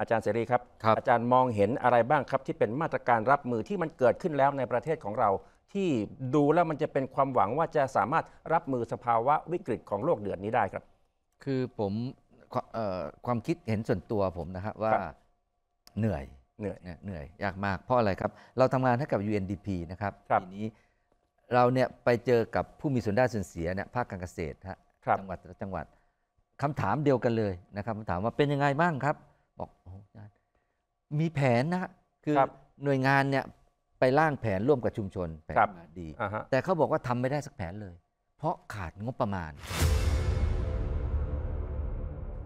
อาจารย์เสรีครับรบอาจารย์มองเห็นอะไรบ้างครับที่เป็นมาตรการรับมือที่มันเกิดขึ้นแล้วในประเทศของเรา ที่ดูแล้วมันจะเป็นความหวังว่าจะสามารถรับมือสภาวะวิกฤตของโลกเดือดนี้ได้ครับ คือผมความออความคิดเห็นส่วนตัวผมนะครับว่าเหนื่อยเหนื่อยเนี่ยเหนื่อยยากมากเพราะอะไรครับ เราทำงานให้กับ UNDP นะครับทบปีนี้เราเนี่ยไปเจอกับผู้มีส่วนได้ส่วนเสียเนี่ยภาคการเกษตรฮะครับจังหวัดแต่ละจังหวัดคำถามเดียวกันเลยนะครับคำถามว่าเป็นยังไงบ้างครับบอกโอ้อาจารย์มีแผนนะ คือคหน่วยงานเนี่ย ไปร่างแผนร่วมกับชุมชนแผนมาดีแต่เขาบอกว่าทำไม่ได้สักแผนเลย เพราะขาดงบประมาณ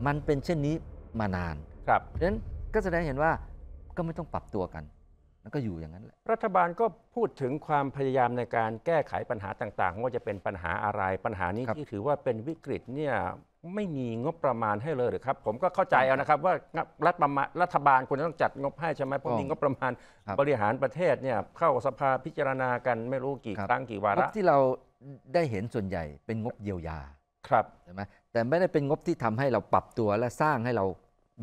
มันเป็นเช่นนี้มานาน ครับดังนั้นก็แสดง้เห็นว่าก็ไม่ต้องปรับตัวกันนันก็อยู่อย่างนั้นแหละรัฐบาลก็พูดถึงความพยายามในการแก้ไขปัญหาต่างๆ ว่าจะเป็นปัญหาอะไร ปัญหานี้ ที่ถือว่าเป็นวิกฤตเนี่ยไม่มีงบประมาณให้เลยหรือครับ ผมก็เข้าใจเอานะครับว่า รัฐประมาณรัฐบาลควรจะต้องจัดงบให้ใช่ไหมเพราะมีงบประมาณบริหารประเทศเนี่ยเข้าสภาพิจารณากันไม่รู้กี่ครั้งกี่วาระที่เราได้เห็นส่วนใหญ่เป็นงบเยียวยาครับใช่ไหมแต่ไม่ได้เป็นงบที่ทำให้เราปรับตัวและสร้างให้เรา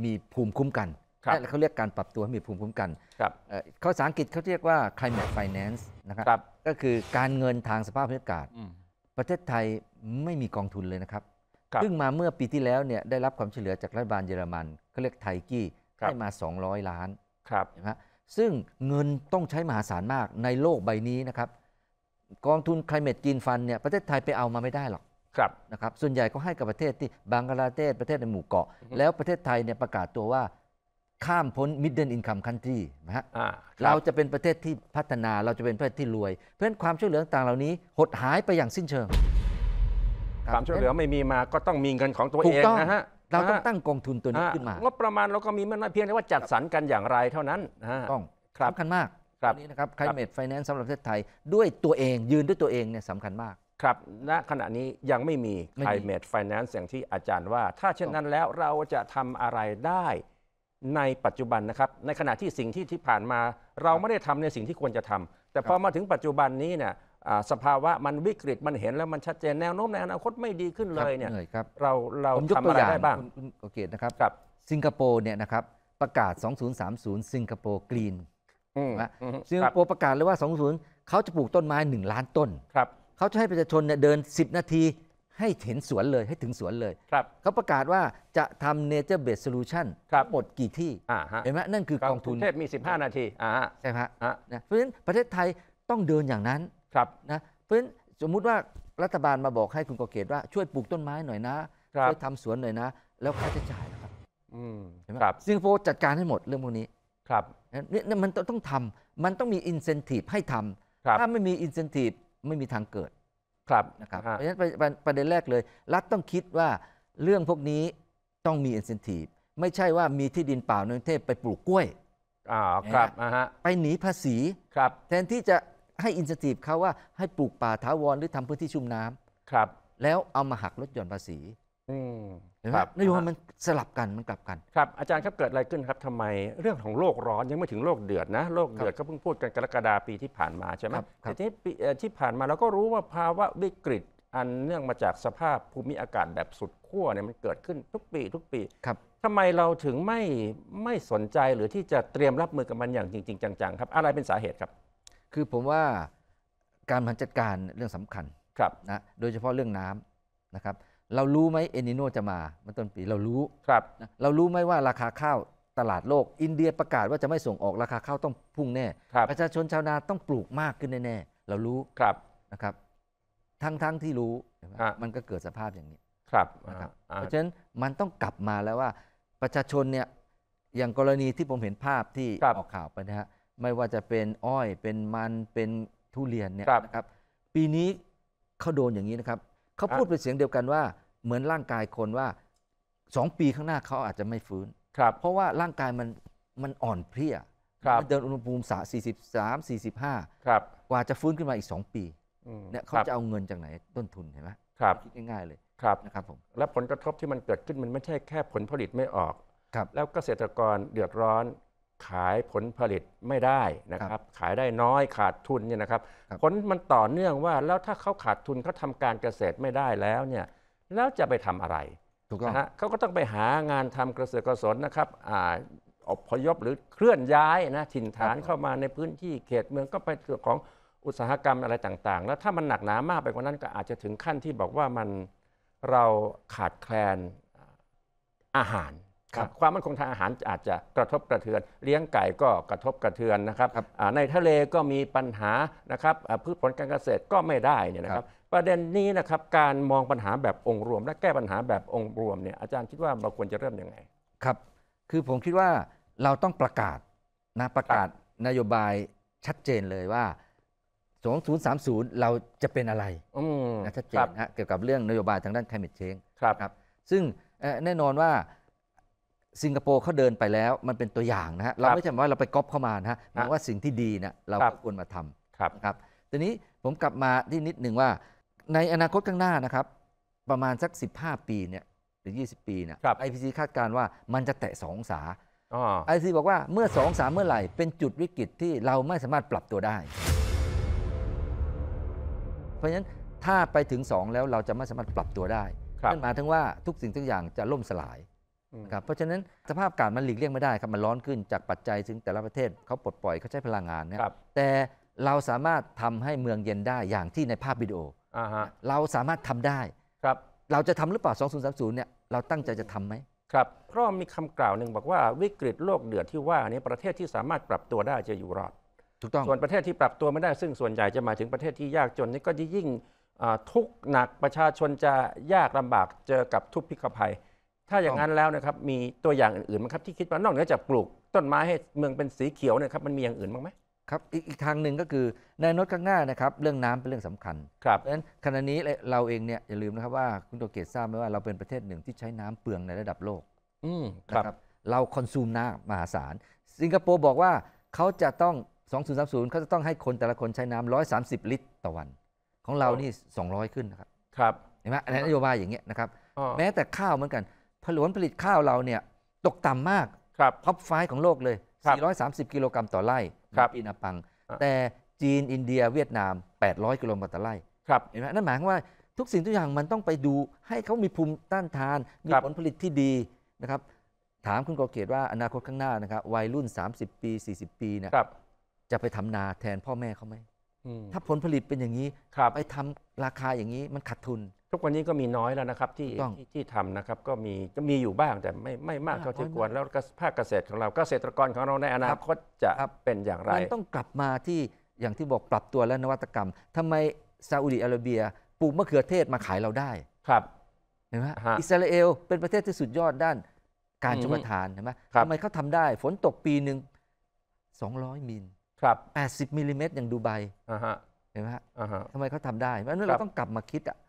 มีภูมิคุ้มกันันั่นเขาเรียกการปรับตัวให้มีภูมิคุ้มกันครับเขาภาษาอังกฤษเขาเรียกว่า climate finance นะครับ ก็คือการเงินทางสภาพอากาศ ประเทศไทยไม่มีกองทุนเลยนะครับ ซึเพิ่งมาเมื่อปีที่แล้วเนี่ยได้รับความช่วยเหลือจากรัฐบาลเยอรมัน เขาเรียกไทกี้ให้มา 200 ล้านครับนไหมะซึ่งเงินต้องใช้มหาศาลมากในโลกใบนี้นะครับ กองทุน Climate Green Fund เนี่ยประเทศไทยไปเอามาไม่ได้หรอกครับนะครับ ส่วนใหญ่ก็ให้กับประเทศที่บังกลาเทศ ประเทศในหมู่เกาะ แล้วประเทศไทยเนี่ยประกาศตัวว่าข้ามพ้น middle income country นะฮะเราจะเป็นประเทศที่พัฒนาเราจะเป็นประเทศที่รวย เพราะฉะนั้นความช่วยเหลือต่างเหล่านี้ หดหายไปอย่างสิ้นเชิงความช่วยเหลือไม่มีมาก็ต้องมีเงินของตัวเองนะฮะเราต้องตั้งกองทุนตัวนี้ขึ้นมางบประมาณเราก็มีมันเพียงแต่ว่าจัดสรรกันอย่างไรเท่านั้นต้องสำคัญมากครับนี้นะครับ climate finance สำหรับประเทศไทย ด้วยตัวเองยืนด้วยตัวเองเนี่ยสำคัญมาก ครับณขณะนี้ยังไม่มี climate finance อย่างที่อาจารย์ว่า ถ้าเช่นนั้นแล้วเราจะทำอะไรได้ในปัจจุบันนะครับ ในขณะที่สิ่งที่ที่ผ่านมาเราไม่ได้ทำในสิ่งที่ควรจะทำ แต่พอมาถึงปัจจุบันนี้เนี่ยสภาวะมันวิกฤตมันเห็นแล้วมันชัดเจนแนวโน้มในอนาคตไม่ดีขึ้นเลยเนี่ยรเราเรายกทำตัวอะไรย่างได้บ้างโอเคนะครับรบสิงคโปร์เนี่ยนะครับประกาศ 2030สิงคโปร์กรีนนะสิงคโปร์ประกาศเลยว่า 20เขาจะปลูกต้นไม้ 1 ล้านต้นครับเขาจะให้ประชาชนเนี่ยเดิน 10 นาทีให้เห็นสวนเลยให้ถึงสวนเลยครับเขาประกาศว่าจะทำเนเจอร์เบสโซลูชันครับหมดกี่ที่อ่าฮะเห็นไหมนั่นคือกองทุนเทพมี 15 นาทีอ่าใช่ไหมนะเพราะฉะนั้นประเทศไทยต้องเดินอย่างนั้นครับนะเพราะฉะนั้นสมมุติว่ารัฐบาลมาบอกให้คุณกเกตว่าช่วยปลูกต้นไม้หน่อยนะช่วยทำสวนหน่อยนะ แล้วค่าใช้จ่ายนะครับเห็นไหมครับ สิงคโปร์จัดการให้หมดเรื่องพวกนี้ครับนเนี่มันต้องทำมันต้องมีอินเซนティブให้ทำถ้าไม่มีอินเซนティブไม่มีทางเกิดครับนะครับเพราะฉะนั้นประเด็นแรกเลย รัฐต้องคิดว่าเรื่องพวกนี้ต้องมีอินสันทีฟไม่ใช่ว่ามีที่ดินเปล่าในกรุงเทพไปปลูกกล้วยอ่าครับนะฮะไปหนีภาษีครับแทนที่จะให้อินสติฟเขาว่าให้ปลูกป่าถาวร หรือทำพื้นที่ชุ่มน้ำครับแล้วเอามาหักลดหย่อนภาษีนี่เห็นไหมครับนโยบายมันสลับกันมันกลับกัน ครับ อาจารย์ครับเกิดอะไรขึ้นครับทำไมเรื่องของโลกร้อนยังไม่ถึงโลกเดือดนะ โลกเดือดก็เพิ่งพูดกันกรกฎาปีที่ผ่านมาใช่ไหมครับแต่ที่ีที่ผ่านมาเราก็รู้ว่าภาวะวิกฤตอันเนื่องมาจากสภาพภูมิอากาศแบบสุดขั้วเนี่ยมันเกิดขึ้น ทุกปีทุกปีครับทำไมเราถึงไม่ไม่สนใจหรือที่จะเตรียมรับมือกับมันอย่างจริง ๆ จังๆครับอะไรเป็นสาเหตุครับ คือผมว่าการบริหารจัดการเรื่องสำคัญครับนะโดยเฉพาะเรื่องน้ำนะครับเรารู้ไหมเอนิโนจะมาเมื่อต้นปีเรารู้ครับเรารู้ไหมว่าราคาข้าวตลาดโลก อินเดียประกาศว่าจะไม่ส่งออกราคาข้าวต้องพุ่งแน่ประชาชนชาวนาต้องปลูกมากขึ้นแน่ๆเรารู้ครับนะครับ ทั้งๆทที่รู้ มันก็เกิดสภาพอย่างนี้ครับนะครับ เพราะฉะนั้นมันต้องกลับมาแล้วว่า ประชาชนเนี่ยอย่างกรณีที่ผมเห็นภาพที่ออกข่าวไปนะฮะไม่ว่าจะเป็นอ้อยเป็นมันเป็นทุเรียนเนี่ยนะครับ ปีนี้เขาโดนอย่างนี้นะครับเขาพูดเป็นเสียงเดียวกันว่าเหมือนร่างกายคนว่าสองปีข้างหน้าเขาอาจจะไม่ฟื้นครับ เพราะว่าร่างกายมันมันอ่อนเพลียครับมันเดินอุณหภูมิสามสบห้าครับกว่าจะฟื้นขึ้นมาอีกสองปีเนี่ยเขาจะเอาเงินจากไหนต้นทุนเห็นไหมครับ คิดง่ายๆเลยครับนะครับผมและผลกระทบที่มันเกิดขึ้นมันไม่ใช่แค่ผลผลิตไม่ออกครับ แล้วเกษตรกรเดือดร้อนขายผลผลิตไม่ได้นะครับ ขายได้น้อยขาดทุนเนี่ยนะครับผลมันต่อเนื่องว่าแล้วถ้าเขาขาดทุนเขาทาการเกษตรไม่ได้แล้วเนี่ยแล้วจะไปทำอะไรถูกต้องนะเขาก็ต้องไปหางานทำเกษตรกสนนะครับอพยพหรือเคลื่อนย้ายนะถิ่นฐานเข้ามาในพื้นที่เขตเมืองก็ไปเรื่องของอุตสาหกรรมอะไรต่าง ๆ แล้วถ้ามันหนักหนามากไปกว่านั้นก็อาจจะถึงขั้นที่บอกว่ามันเราขาดแคลนอาหารความมั่นคงทางอาหารอาจจะกระทบกระเทือน เลี้ยงไก่ก็กระทบกระเทือนนะครับรบในทะเลก็มีปัญหานะครับพืชผลการเกษตรก็ไม่ได้เนี่ยนะครับ ประเด็นนี้นะครับการมองปัญหาแบบองค์รวมและแก้ปัญหาแบบองค์รวมเนี่ยอาจารย์คิดว่าเราควรจะเริ่มยังไงครับ คือผมคิดว่าเราต้องประกาศนะประกาศนโยบายชัดเจนเลยว่า 2030 เราจะเป็นอะไรนะชัดเจนนะเกี่ยวกับเรื่องนโยบายทางด้าน climate change ครับรบซึ่งแน่นอนว่าสิงคโปร์เขาเดินไปแล้ว มันเป็นตัวอย่างนะฮะเราไม่ใช่ว่าเราไปก๊อปเข้ามานะฮะหมายว่าสิ่งที่ดีนะเราก็ควรมาทำครับครับทีนี้ผมกลับมาที่นิดหนึ่งว่าในอนาคตข้างหน้านะครับ ประมาณสัก 15 ปีเนี่ยหรือ 20 ปีเนี่ยไอพีซีคาดการณ์ว่ามันจะแตะสองสาไอพีซีบอกว่าเมื่อสองสามเมื่อไหร่เป็นจุดวิกฤตที่เราไม่สามารถปรับตัวได้เพราะฉะนั้นถ้าไปถึง 2 แล้วเราจะไม่สามารถปรับตัวได้นั่นหมายถึงว่าทุกสิ่งทุกอย่างจะล่มสลายนะครับเพราะฉะนั้นสภาพอากาศมันหลีกเลี่ยงไม่ได้ครับมันร้อนขึ้นจากปัจจัยซึ่งแต่ละประเทศเขาปลดปล่อยเขาใช้พลังงานเนี่ยแต่เราสามารถทำให้เมืองเย็นได้อย่างที่ในภาพวิดีโอ เราสามารถทำได้ครับเราจะทำหรือเปล่า2030เนี่ยเราตั้งใจจะทํำไหมครับ เพราะมีคำกล่าวหนึ่งบอกว่า วิกฤตโลกเดือดที่ว่านี้ประเทศที่สามารถปรับตัวได้จะอยู่รอด ถูกต้องส่วนประเทศที่ปรับตัวไม่ได้ซึ่งส่วนใหญ่จะมาถึงประเทศที่ยากจนนี่ก็ยิ่งทุกข์หนักประชาชนจะยากลำบากเจอกับทุพพิกภัยถ้าอย่างนั้นแล้วนะครับมีตัวอย่างอื่นๆไหมครับ ที่คิดว่านอกเหนือจากปลูก ต้นไม้ให้เมืองเป็นสีเขียวเนี่ยครับมันมีอย่างอื่นบ้างไหมครับอีก อีกทางหนึ่งก็คือในนาข้างหน้านะครับเรื่องน้ำเป็นเรื่องสำคัญ ครับเพราะฉะนั้นขณะนี้เราเองเนี่ยอย่าลืมนะครับว่าคุณตัวเกตทราบไหมว่าเราเป็นประเทศหนึ่งที่ใช้น้ำเปลืองในระดับโลก อืมครับนะรบเราคอนซูมน้ำมหาศาลสิงคโปร์บอกว่าเขาจะต้อง 2030เขาจะต้องให้คนแต่ละคนใช้น้ำ130 ลิตรต่อวัน ของเรานี่ 200 ขึ้นนะครับครับเห็นไหมนโยบายอย่างเงี้ยนะครับแม้แต่ข้าวเหมือนกันผลวนผลิตข้าวเราเนี่ยตกต่ำมากครับท็อปไฟของโลกเลย 430 กิโลกรัมต่อไร่ ครับอินาปัง แต่จีนอินเดียเวียดนาม 800 กิโลกรัมต่อไร่ครับเห็นไหมนั่นหมายว่าทุกสิ่งทุกอย่างมันต้องไปดูให้เขามีภูมิต้านทานมีผลผลิตที่ดีนะครับ ถามคุณกอเกตว่าอนาคตข้างหน้านะครับวัยรุ่น 30 ปี 40 ปีเนี่ยจะไปทำนาแทนพ่อแม่เขาไหมถ้าผลผลิตเป็นอย่างนี้ไปทำราคาอย่างนี้มันขาดทุนทุกวันนี้ก็มีน้อยแล้วนะครับที่ที่ที่ทำนะครับก็มีก็มีอยู่บ้างแต่ไม่ไม่มากเท่าที่ควร แล้วภาคเกษตรของเราเกษตรกรของเราในอนาคตจะเป็นอย่างไรมันต้องกลับมาที่อย่างที่บอกปรับตัวและนวัตกรรมทำไมซาอุดิอาระเบียปลูกมะเขือเทศมาขายเราได้ ครับเห็นไหมฮะอิสราเอล เป็นประเทศที่สุดยอดด้านการชลปทานเห็นไหมทำไมเขาทำได้ ฝนตกปีหนึ่ง200มิลครับ80มิลลิเมตรอย่างดูไบเห็นไหมอ่าทำไมเขาทำได้เพราะนั้นเราต้องกลับมาคิดอะ